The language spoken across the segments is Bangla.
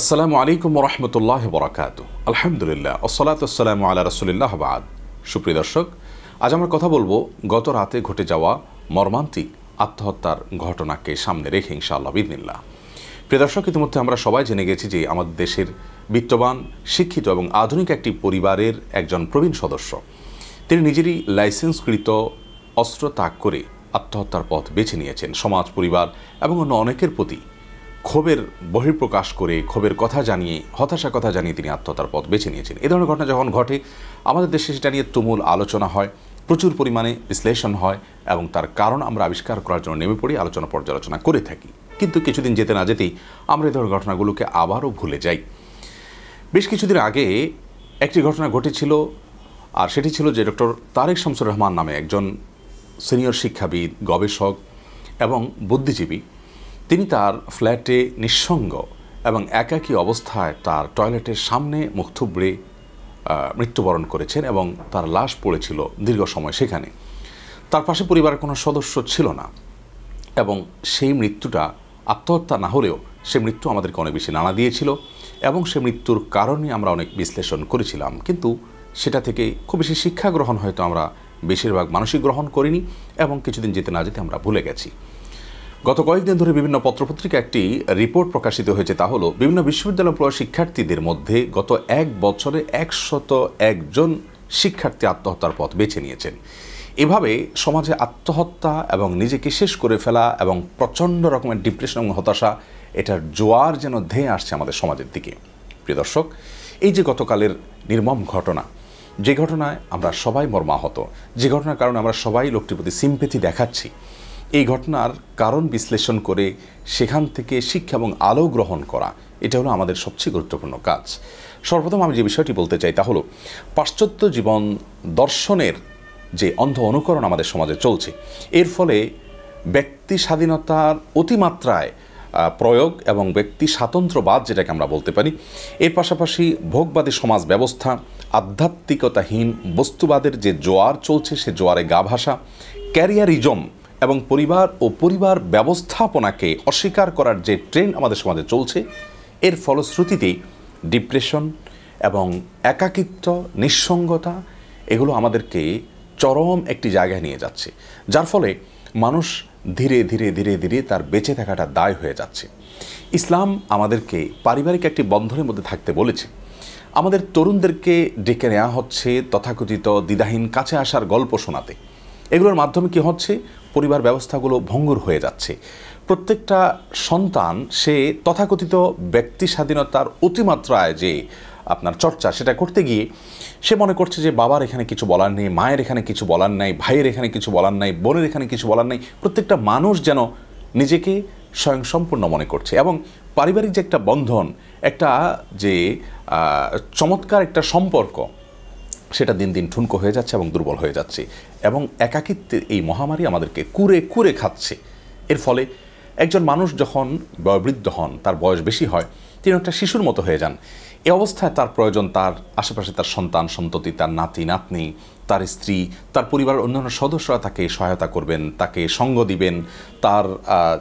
আসসালামু আলাইকুম রহমতুল্লাহ বরাকাত আলহামদুলিল্লাহ আসসালাতাম আল্লাহ রসুলিল্লাহ বাদ সুপ্রিয় দর্শক আজ আমরা কথা বলবো গত রাতে ঘটে যাওয়া মর্মান্তিক আত্মহত্যার ঘটনাকে সামনে রেখে ইনশাআল্লাহ বিদিনিল্লাহ প্রিয় দর্শক ইতিমধ্যে আমরা সবাই জেনে গেছি যে আমাদের দেশের বিত্তবান শিক্ষিত এবং আধুনিক একটি পরিবারের একজন প্রবীণ সদস্য তিনি নিজেরই লাইসেন্সকৃত অস্ত্র তাক করে আত্মহত্যার পথ বেছে নিয়েছেন সমাজ পরিবার এবং অন্য অনেকের প্রতি ক্ষোভের বহিঃপ্রকাশ করে ক্ষোভের কথা জানিয়ে হতাশা কথা জানিয়ে তিনি আত্মহত্যার পথ বেছে নিয়েছেন এ ধরনের ঘটনা যখন ঘটে আমাদের দেশে সেটা নিয়ে তুমুল আলোচনা হয় প্রচুর পরিমাণে বিশ্লেষণ হয় এবং তার কারণ আমরা আবিষ্কার করার জন্য নেমে পড়ি আলোচনা পর্যালোচনা করে থাকি কিন্তু কিছুদিন যেতে না যেতেই আমরা এই ধরনের ঘটনাগুলোকে আবারও ভুলে যাই বেশ কিছুদিন আগে একটি ঘটনা ঘটেছিল আর সেটি ছিল যে ডক্টর তারেক শামসুর রহমান নামে একজন সিনিয়র শিক্ষাবিদ গবেষক এবং বুদ্ধিজীবী তিনি তার ফ্ল্যাটে নিঃসঙ্গ এবং একাকী অবস্থায় তার টয়লেটের সামনে মুখ থুবড়ে মৃত্যুবরণ করেছেন এবং তার লাশ পড়েছিল দীর্ঘ সময় সেখানে তার পাশে পরিবারের কোনো সদস্য ছিল না এবং সেই মৃত্যুটা আত্মহত্যা না হলেও সে মৃত্যু আমাদেরকে অনেক বেশি নানা দিয়েছিল এবং সে মৃত্যুর কারণে আমরা অনেক বিশ্লেষণ করেছিলাম কিন্তু সেটা থেকে খুব বেশি শিক্ষা গ্রহণ হয়তো আমরা বেশিরভাগ মানুষই গ্রহণ করিনি এবং কিছুদিন যেতে না যেতে আমরা ভুলে গেছি গত কয়েকদিন ধরে বিভিন্ন পত্রপত্রিকা একটি রিপোর্ট প্রকাশিত হয়েছে তা হলো বিভিন্ন বিশ্ববিদ্যালয় প্রয় শিক্ষার্থীদের মধ্যে গত এক বছরে একশত একজন শিক্ষার্থী আত্মহত্যার পথ বেছে নিয়েছেন এভাবে সমাজে আত্মহত্যা এবং নিজেকে শেষ করে ফেলা এবং প্রচণ্ড রকমের ডিপ্রেশন এবং হতাশা এটার জোয়ার যেন ধেয়ে আসছে আমাদের সমাজের দিকে প্রিয় দর্শক এই যে গতকালের নির্মম ঘটনা যে ঘটনায় আমরা সবাই মর্মাহত যে ঘটনার কারণে আমরা সবাই লোকটির প্রতি সিম্পেথি দেখাচ্ছি এই ঘটনার কারণ বিশ্লেষণ করে সেখান থেকে শিক্ষা এবং আলো গ্রহণ করা এটা হলো আমাদের সবচেয়ে গুরুত্বপূর্ণ কাজ সর্বপ্রথম আমি যে বিষয়টি বলতে চাই তা হলো পাশ্চাত্য জীবন দর্শনের যে অন্ধ অনুকরণ আমাদের সমাজে চলছে এর ফলে ব্যক্তি স্বাধীনতার অতিমাত্রায় প্রয়োগ এবং ব্যক্তি স্বাতন্ত্রবাদ যেটাকে আমরা বলতে পারি এর পাশাপাশি ভোগবাদী সমাজ ব্যবস্থা আধ্যাত্মিকতাহীন বস্তুবাদের যে জোয়ার চলছে সে জোয়ারে গা ভাসা ক্যারিয়ারিজম এবং পরিবার ও পরিবার ব্যবস্থাপনাকে অস্বীকার করার যে ট্রেন্ড আমাদের সমাজে চলছে এর ফলশ্রুতিতেই ডিপ্রেশন এবং একাকিত্ব নিঃসঙ্গতা এগুলো আমাদেরকে চরম একটি জায়গায় নিয়ে যাচ্ছে যার ফলে মানুষ ধীরে ধীরে ধীরে ধীরে তার বেঁচে থাকাটা দায় হয়ে যাচ্ছে ইসলাম আমাদেরকে পারিবারিক একটি বন্ধনের মধ্যে থাকতে বলেছে আমাদের তরুণদেরকে ডেকে নেওয়া হচ্ছে তথাকথিত দ্বিধাহীন কাছে আসার গল্প শোনাতে এগুলোর মাধ্যমে কি হচ্ছে পরিবার ব্যবস্থাগুলো ভঙ্গুর হয়ে যাচ্ছে প্রত্যেকটা সন্তান সে তথাকথিত ব্যক্তি স্বাধীনতার অতিমাত্রায় যে আপনার চর্চা সেটা করতে গিয়ে সে মনে করছে যে বাবার এখানে কিছু বলার নেই মায়ের এখানে কিছু বলার নাই ভাইয়ের এখানে কিছু বলার নাই বোনের এখানে কিছু বলার নাই প্রত্যেকটা মানুষ যেন নিজেকে স্বয়ংসম্পূর্ণ মনে করছে এবং পারিবারিক যে একটা বন্ধন একটা যে চমৎকার একটা সম্পর্ক সেটা দিন দিন ঠুনকো হয়ে যাচ্ছে এবং দুর্বল হয়ে যাচ্ছে এবং একাকিত্বের এই মহামারী আমাদেরকে কুরে কুরে খাচ্ছে এর ফলে একজন মানুষ যখন বয়বৃদ্ধ হন তার বয়স বেশি হয় তিনি একটা শিশুর মতো হয়ে যান এ অবস্থায় তার প্রয়োজন তার আশেপাশে তার সন্তান সন্ততি তার নাতি নাতনি তার স্ত্রী তার পরিবারের অন্যান্য সদস্যরা তাকে সহায়তা করবেন তাকে সঙ্গ দিবেন তার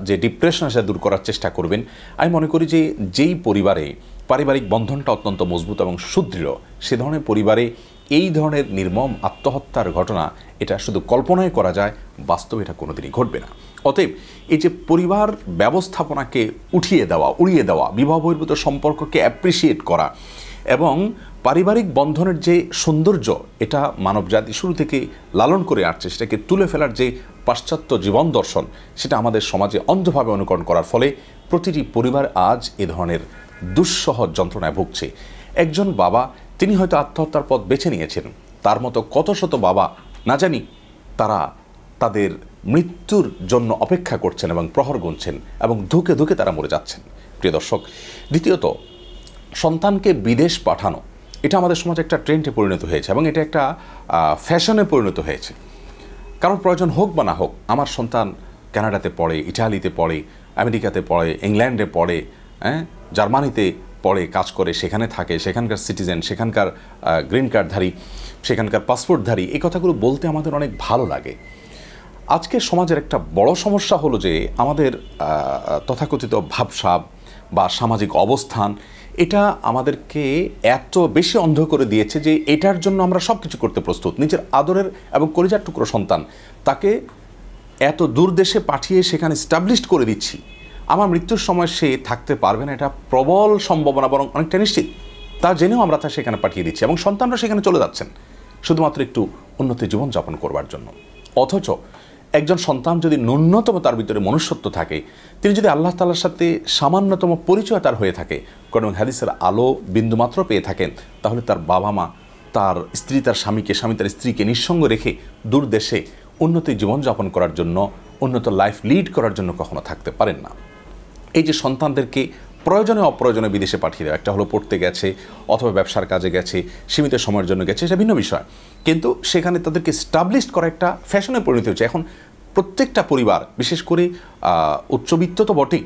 যে ডিপ্রেশন সেটা দূর করার চেষ্টা করবেন আমি মনে করি যে যেই পরিবারে পারিবারিক বন্ধনটা অত্যন্ত মজবুত এবং সুদৃঢ় সে ধরনের পরিবারে এই ধরনের নির্মম আত্মহত্যার ঘটনা এটা শুধু কল্পনায় করা যায় বাস্তবে এটা কোনোদিনই ঘটবে না অতএব এই যে পরিবার ব্যবস্থাপনাকে উঠিয়ে দেওয়া উড়িয়ে দেওয়া বিবাহ বহির্ভূত সম্পর্ককে অ্যাপ্রিসিয়েট করা এবং পারিবারিক বন্ধনের যে সৌন্দর্য এটা মানবজাতি শুরু থেকে লালন করে আসছে সেটাকে তুলে ফেলার যে পাশ্চাত্য জীবন দর্শন সেটা আমাদের সমাজে অন্ধভাবে অনুকরণ করার ফলে প্রতিটি পরিবার আজ এ ধরনের দুঃসহ যন্ত্রণায় ভুগছে একজন বাবা তিনি হয়তো আত্মহত্যার পথ বেছে নিয়েছেন তার মতো কত শত বাবা না জানি তারা তাদের মৃত্যুর জন্য অপেক্ষা করছেন এবং প্রহর গুনছেন এবং ধুকে ধুকে তারা মরে যাচ্ছেন প্রিয় দর্শক দ্বিতীয়ত সন্তানকে বিদেশ পাঠানো এটা আমাদের সমাজে একটা ট্রেন্ডে পরিণত হয়েছে এবং এটা একটা ফ্যাশনে পরিণত হয়েছে কারণ প্রয়োজন হোক বা না হোক আমার সন্তান কানাডাতে পড়ে ইটালিতে পড়ে আমেরিকাতে পড়ে ইংল্যান্ডে পড়ে হ্যাঁ জার্মানিতে পড়ে কাজ করে সেখানে থাকে সেখানকার সিটিজেন সেখানকার গ্রিন কার্ডধারী সেখানকার পাসপোর্টধারী এই কথাগুলো বলতে আমাদের অনেক ভালো লাগে আজকে সমাজের একটা বড় সমস্যা হলো যে আমাদের তথাকথিত ভাবসাব বা সামাজিক অবস্থান এটা আমাদেরকে এত বেশি অন্ধ করে দিয়েছে যে এটার জন্য আমরা সব কিছু করতে প্রস্তুত নিজের আদরের এবং কলিজার টুকরো সন্তান তাকে এত দূর দেশে পাঠিয়ে সেখানে স্টাবলিশ করে দিচ্ছি আমার মৃত্যুর সময় সে থাকতে পারবে না এটা প্রবল সম্ভাবনা বরং অনেকটা নিশ্চিত তা জেনেও আমরা তা সেখানে পাঠিয়ে দিচ্ছি এবং সন্তানরা সেখানে চলে যাচ্ছেন শুধুমাত্র একটু উন্নতি জীবনযাপন করবার জন্য অথচ একজন সন্তান যদি ন্যূনতম তার ভিতরে মনুষ্যত্ব থাকে তিনি যদি আল্লাহ তালার সাথে সামান্যতম পরিচয় তার হয়ে থাকে কারণ হাদিসের আলো বিন্দুমাত্র পেয়ে থাকেন তাহলে তার বাবা মা তার স্ত্রী তার স্বামীকে স্বামী তার স্ত্রীকে নিঃসঙ্গ রেখে দূর দেশে উন্নতি জীবনযাপন করার জন্য উন্নত লাইফ লিড করার জন্য কখনো থাকতে পারেন না এই যে সন্তানদেরকে প্রয়োজনে অপ্রয়োজনে বিদেশে পাঠিয়ে দেওয়া একটা হলো পড়তে গেছে অথবা ব্যবসার কাজে গেছে সীমিত সময়ের জন্য গেছে সেটা ভিন্ন বিষয় কিন্তু সেখানে তাদেরকে স্টাবলিশ করা একটা ফ্যাশনে পরিণত হয়েছে এখন প্রত্যেকটা পরিবার বিশেষ করে উচ্চবিত্ত তো বটেই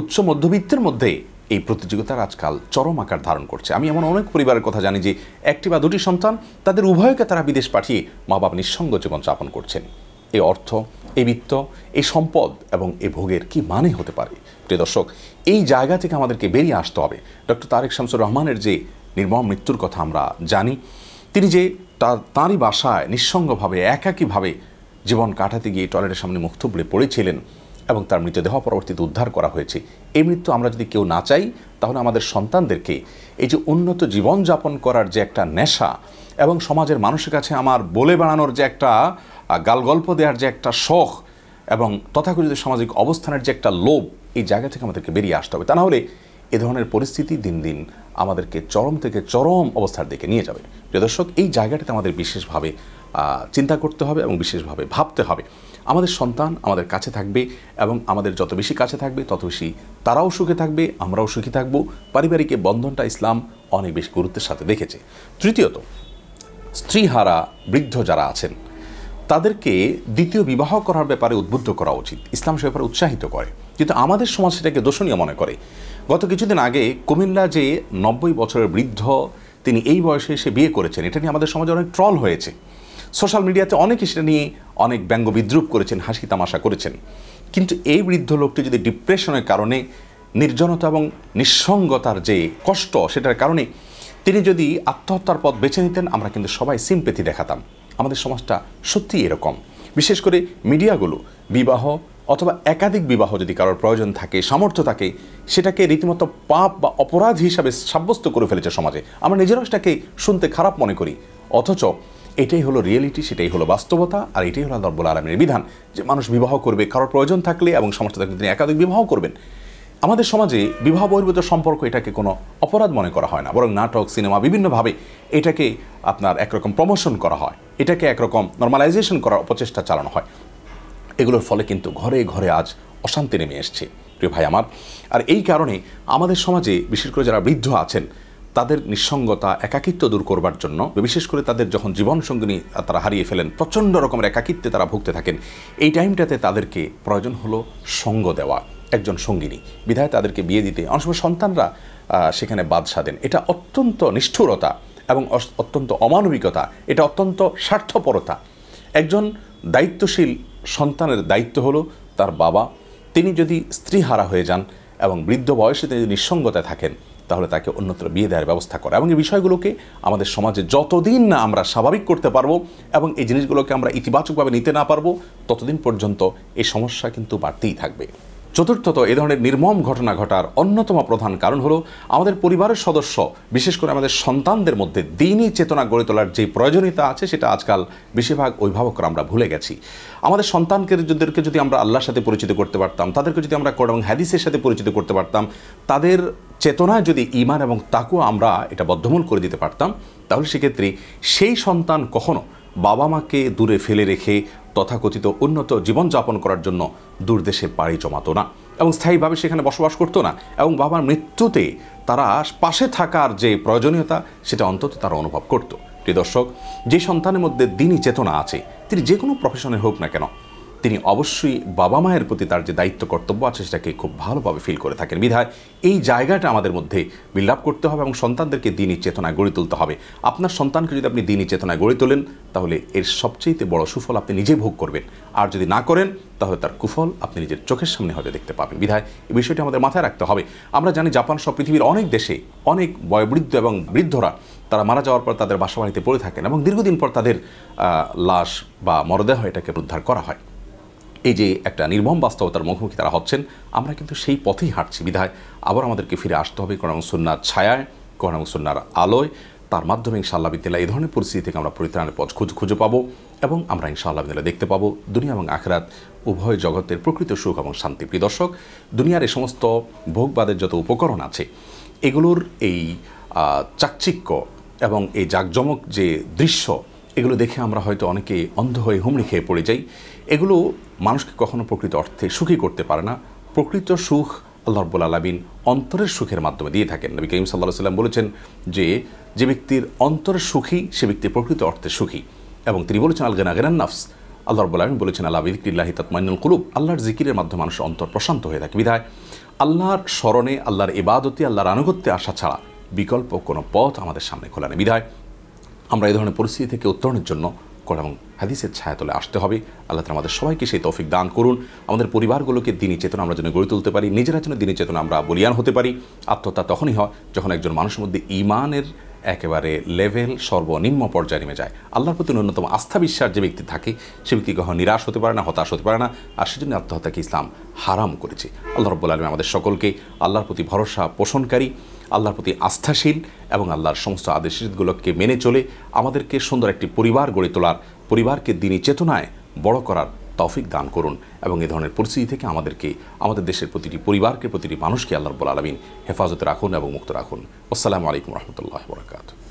উচ্চ মধ্যবিত্তের মধ্যে এই প্রতিযোগিতার আজকাল চরম আকার ধারণ করছে আমি এমন অনেক পরিবারের কথা জানি যে একটি বা দুটি সন্তান তাদের উভয়কে তারা বিদেশ পাঠিয়ে মা বাবা নিঃসঙ্গ জীবন যাপন করছেন এ অর্থ এ বিত্ত এই সম্পদ এবং এ ভোগের কি মানে হতে পারে প্রিয় দর্শক এই জায়গা থেকে আমাদেরকে বেরিয়ে আসতে হবে ডক্টর তারেক শামসুর রহমানের যে নির্মম মৃত্যুর কথা আমরা জানি তিনি যে তা তাঁরই বাসায় নিঃসঙ্গভাবে একাকীভাবে জীবন কাটাতে গিয়ে টয়লেটের সামনে মুখ থুবড়ে পড়েছিলেন এবং তার মৃতদেহ পরবর্তীতে উদ্ধার করা হয়েছে এই মৃত্যু আমরা যদি কেউ না চাই তাহলে আমাদের সন্তানদেরকে এই যে উন্নত জীবনযাপন করার যে একটা নেশা এবং সমাজের মানুষের কাছে আমার বলে বেড়ানোর যে একটা গালগল্প দেওয়ার যে একটা শখ এবং তথাকথিত সামাজিক অবস্থানের যে একটা লোভ এই জায়গা থেকে আমাদেরকে বেরিয়ে আসতে হবে তা না হলে এ ধরনের পরিস্থিতি দিন দিন আমাদেরকে চরম থেকে চরম অবস্থার দিকে নিয়ে যাবে প্রিয় দর্শক এই জায়গাটাতে আমাদের বিশেষভাবে চিন্তা করতে হবে এবং বিশেষভাবে ভাবতে হবে আমাদের সন্তান আমাদের কাছে থাকবে এবং আমাদের যত বেশি কাছে থাকবে তত বেশি তারাও সুখে থাকবে আমরাও সুখী থাকব পারিবারিক বন্ধনটা ইসলাম অনেক বেশি গুরুত্বের সাথে দেখেছে তৃতীয়ত স্ত্রীহারা বৃদ্ধ যারা আছেন তাদেরকে দ্বিতীয় বিবাহ করার ব্যাপারে উদ্বুদ্ধ করা উচিত ইসলাম সে ব্যাপারে উৎসাহিত করে কিন্তু আমাদের সমাজ সেটাকে দোষণীয় মনে করে গত কিছুদিন আগে কুমিল্লা যে নব্বই বছরের বৃদ্ধ তিনি এই বয়সে এসে বিয়ে করেছেন এটা নিয়ে আমাদের সমাজে অনেক ট্রল হয়েছে সোশ্যাল মিডিয়াতে অনেকে সেটা নিয়ে অনেক ব্যঙ্গ বিদ্রুপ করেছেন হাসি তামাশা করেছেন কিন্তু এই বৃদ্ধ লোকটি যদি ডিপ্রেশনের কারণে নির্জনতা এবং নিঃসঙ্গতার যে কষ্ট সেটার কারণে তিনি যদি আত্মহত্যার পথ বেছে নিতেন আমরা কিন্তু সবাই সিম্পেথি দেখাতাম আমাদের সমাজটা সত্যি এরকম বিশেষ করে মিডিয়াগুলো বিবাহ অথবা একাধিক বিবাহ যদি কারোর প্রয়োজন থাকে সামর্থ্য থাকে সেটাকে রীতিমতো পাপ বা অপরাধ হিসাবে সাব্যস্ত করে ফেলেছে সমাজে আমরা নিজেরাও সেটাকে শুনতে খারাপ মনে করি অথচ এটাই হলো রিয়েলিটি সেটাই হলো বাস্তবতা আর এটাই হলো আল্লাহ আলমের বিধান যে মানুষ বিবাহ করবে কারোর প্রয়োজন থাকলে এবং সমস্ত থাকলে তিনি একাধিক বিবাহ করবেন আমাদের সমাজে বিবাহ বহির্ভূত সম্পর্ক এটাকে কোনো অপরাধ মনে করা হয় না বরং নাটক সিনেমা বিভিন্নভাবে এটাকে আপনার একরকম প্রমোশন করা হয় এটাকে একরকম নর্মালাইজেশন করার অপচেষ্টা চালানো হয় এগুলোর ফলে কিন্তু ঘরে ঘরে আজ অশান্তি নেমে এসছে প্রিয় ভাই আমার আর এই কারণে আমাদের সমাজে বিশেষ করে যারা বৃদ্ধ আছেন তাদের নিঃসঙ্গতা একাকিত্ব দূর করবার জন্য বিশেষ করে তাদের যখন জীবনসঙ্গিনী তারা হারিয়ে ফেলেন প্রচণ্ড রকমের একাকিত্বে তারা ভুগতে থাকেন এই টাইমটাতে তাদেরকে প্রয়োজন হলো সঙ্গ দেওয়া একজন সঙ্গিনী বিধায় তাদেরকে বিয়ে দিতে অনেক সময় সন্তানরা সেখানে বাদ সাধেন এটা অত্যন্ত নিষ্ঠুরতা এবং অত্যন্ত অমানবিকতা এটা অত্যন্ত স্বার্থপরতা একজন দায়িত্বশীল সন্তানের দায়িত্ব হলো তার বাবা তিনি যদি স্ত্রী হারা হয়ে যান এবং বৃদ্ধ বয়সে তিনি নিঃসঙ্গতায় থাকেন তাহলে তাকে অন্যত্র বিয়ে দেওয়ার ব্যবস্থা করা এবং এই বিষয়গুলোকে আমাদের সমাজে যতদিন না আমরা স্বাভাবিক করতে পারবো এবং এই জিনিসগুলোকে আমরা ইতিবাচকভাবে নিতে না পারবো ততদিন পর্যন্ত এই সমস্যা কিন্তু বাড়তেই থাকবে চতুর্থত এ ধরনের নির্মম ঘটনা ঘটার অন্যতম প্রধান কারণ হলো আমাদের পরিবারের সদস্য বিশেষ করে আমাদের সন্তানদের মধ্যে দিনই চেতনা গড়ে তোলার যে প্রয়োজনীয়তা আছে সেটা আজকাল বেশিরভাগ অভিভাবকরা আমরা ভুলে গেছি আমাদের সন্তানকেদেরকে যদি আমরা আল্লাহর সাথে পরিচিত করতে পারতাম তাদেরকে যদি আমরা কোরআন হ্যাদিসের সাথে পরিচিত করতে পারতাম তাদের চেতনায় যদি ইমান এবং তাকুয়া আমরা এটা বদ্ধমূল করে দিতে পারতাম তাহলে সেক্ষেত্রে সেই সন্তান কখনো বাবা মাকে দূরে ফেলে রেখে তথাকথিত উন্নত জীবনযাপন করার জন্য দূর দেশে পাড়ি জমাতো না এবং স্থায়ীভাবে সেখানে বসবাস করতো না এবং বাবার মৃত্যুতে তারা পাশে থাকার যে প্রয়োজনীয়তা সেটা অন্তত তারা অনুভব করত প্রিয় দর্শক যে সন্তানের মধ্যে দিনই চেতনা আছে তিনি যে কোনো প্রফেশনের হোক না কেন তিনি অবশ্যই বাবা মায়ের প্রতি তার যে দায়িত্ব কর্তব্য আছে সেটাকে খুব ভালোভাবে ফিল করে থাকেন বিধায় এই জায়গাটা আমাদের মধ্যে বিলাপ করতে হবে এবং সন্তানদেরকে দিনই চেতনায় গড়ে তুলতে হবে আপনার সন্তানকে যদি আপনি দিনই চেতনায় গড়ে তোলেন তাহলে এর সবচেয়ে বড় সুফল আপনি নিজে ভোগ করবেন আর যদি না করেন তাহলে তার কুফল আপনি নিজের চোখের সামনে হয়তো দেখতে পাবেন বিধায় এই বিষয়টি আমাদের মাথায় রাখতে হবে আমরা জানি জাপান সব পৃথিবীর অনেক দেশে অনেক বয়বৃদ্ধ এবং বৃদ্ধরা তারা মারা যাওয়ার পর তাদের বাসাবাড়িতে পড়ে থাকেন এবং দীর্ঘদিন পর তাদের লাশ বা মরদেহ এটাকে উদ্ধার করা হয় এই যে একটা নির্মম বাস্তবতার মুখোমুখি তারা হচ্ছেন আমরা কিন্তু সেই পথেই হাঁটছি বিধায় আবার আমাদেরকে ফিরে আসতে হবে কোরআন সুন্নার ছায়ায় কোরআন সুন্নার আলোয় তার মাধ্যমে ইনশাআল্লাহ বিদ্যালয় এই ধরনের পরিস্থিতি থেকে আমরা পরিত্রাণের পথ খুঁজে খুঁজে পাবো এবং আমরা ইনশাআল্লাহ বিদ্যালয় দেখতে পাবো দুনিয়া এবং আখরাত উভয় জগতের প্রকৃত সুখ এবং শান্তি প্রিয় দর্শক দুনিয়ার এ সমস্ত ভোগবাদের যত উপকরণ আছে এগুলোর এই চাকচিক্য এবং এই জাঁকজমক যে দৃশ্য এগুলো দেখে আমরা হয়তো অনেকে অন্ধ হয়ে হুমড়ি খেয়ে পড়ে যাই এগুলো মানুষকে কখনো প্রকৃত অর্থে সুখী করতে পারে না প্রকৃত সুখ আল্লাহ রব্বুল আলমিন অন্তরের সুখের মাধ্যমে দিয়ে থাকেন নবী করিম সাল্লাহ সাল্লাম বলেছেন যে যে ব্যক্তির অন্তর সুখী সে ব্যক্তি প্রকৃত অর্থে সুখী এবং তিনি বলেছেন আলগান আগেনান নাফস আল্লাহ রব্বুল আলমিন বলেছেন আল্লাহ বিদিক্লাহ তৎমাইনুল কুলুব আল্লাহর জিকিরের মাধ্যমে মানুষের অন্তর প্রশান্ত হয়ে থাকে বিধায় আল্লাহর স্মরণে আল্লাহর ইবাদতি আল্লাহর আনুগত্যে আসা ছাড়া বিকল্প কোনো পথ আমাদের সামনে খোলা নেই বিধায় আমরা এই ধরনের পরিস্থিতি থেকে উত্তরণের জন্য এবং হাদিসের ছায়াতলে আসতে হবে আল্লাহ আমাদের সবাইকে সেই তৌফিক দান করুন আমাদের পরিবারগুলোকে দিনী চেতনা আমরা যেন গড়ে তুলতে পারি নিজেরা যেন দিনী চেতনা আমরা বলিয়ান হতে পারি আত্মহত্যা তখনই হয় যখন একজন মানুষের মধ্যে ইমানের একেবারে লেভেল সর্বনিম্ন পর্যায়ে নেমে যায় আল্লাহর প্রতি ন্যূনতম আস্থা বিশ্বাস যে ব্যক্তি থাকে সে ব্যক্তি কখনো নিরাশ হতে পারে না হতাশ হতে পারে না আর সেজন্য আত্মহত্যাকে ইসলাম হারাম করেছে আল্লাহ রব্বুল আলমী আমাদের সকলকে আল্লাহর প্রতি ভরসা পোষণকারী আল্লাহর প্রতি আস্থাশীল এবং আল্লাহর সমস্ত আদেশগুলোকে মেনে চলে আমাদেরকে সুন্দর একটি পরিবার গড়ে তোলার পরিবারকে দিনই চেতনায় বড় করার তৌফিক দান করুন এবং এ ধরনের পরিস্থিতি থেকে আমাদেরকে আমাদের দেশের প্রতিটি পরিবারকে প্রতিটি মানুষকে আল্লাহ বলা আলমিন হেফাজতে রাখুন এবং মুক্ত রাখুন আসসালামু আলাইকুম রহমতুল্লাহ বরাকাতু